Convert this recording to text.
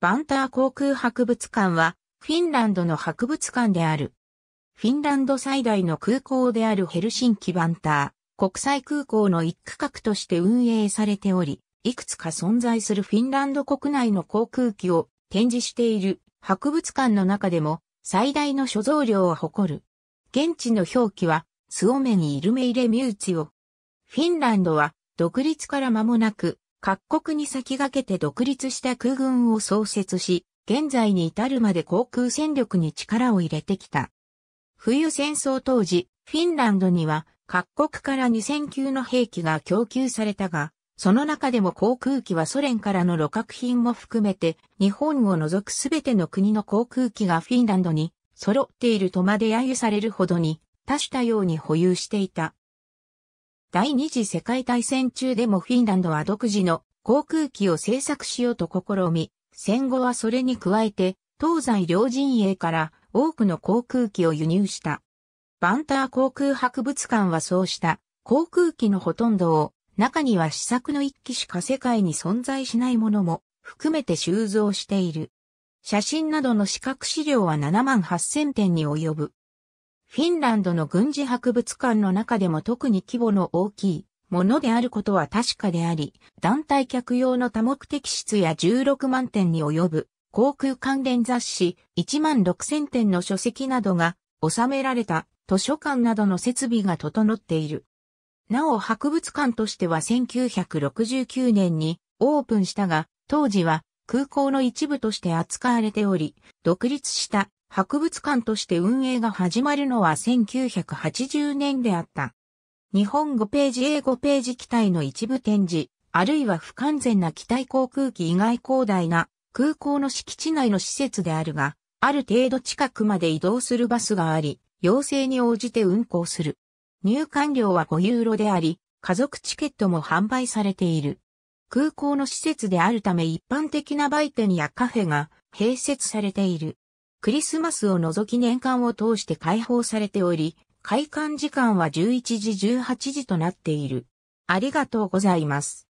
バンター航空博物館は、フィンランドの博物館である。フィンランド最大の空港であるヘルシンキバンター、国際空港の一区画として運営されており、いくつか存在するフィンランド国内の航空機を展示している博物館の中でも最大の所蔵量を誇る。現地の表記は、スオメニイルメイレミューチオ。フィンランドは独立から間もなく各国に先駆けて独立した空軍を創設し、現在に至るまで航空戦力に力を入れてきた。冬戦争当時、フィンランドには各国から2000級の兵器が供給されたが、その中でも航空機はソ連からの旅客品も含めて、日本を除くすべての国の航空機がフィンランドに揃っているとまで揶揄されるほどに、多種多様に保有していた。第二次世界大戦中でもフィンランドは独自の航空機を製作しようと試み、戦後はそれに加えて、東西両陣営から多くの航空機を輸入した。バンター航空博物館はそうした航空機のほとんどを中には試作の一機しか世界に存在しないものも含めて収蔵している。写真などの視覚資料は7万8000点に及ぶ。フィンランドの軍事博物館の中でも特に規模の大きいものであることは確かであり、団体客用の多目的室や16万点に及ぶ航空関連雑誌1万6000点の書籍などが収められた図書館などの設備が整っている。なお博物館としては1969年にオープンしたが、当時は空港の一部として扱われており、独立した博物館として運営が始まるのは1980年であった。日本5ページ英語ページ機体の一部展示、あるいは不完全な機体航空機以外広大な空港の敷地内の施設であるが、ある程度近くまで移動するバスがあり、要請に応じて運行する。入館料は5ユーロであり、家族チケットも販売されている。空港の施設であるため一般的な売店やカフェが併設されている。クリスマスを除き年間を通して開放されており、開館時間は11時18時となっている。ありがとうございます。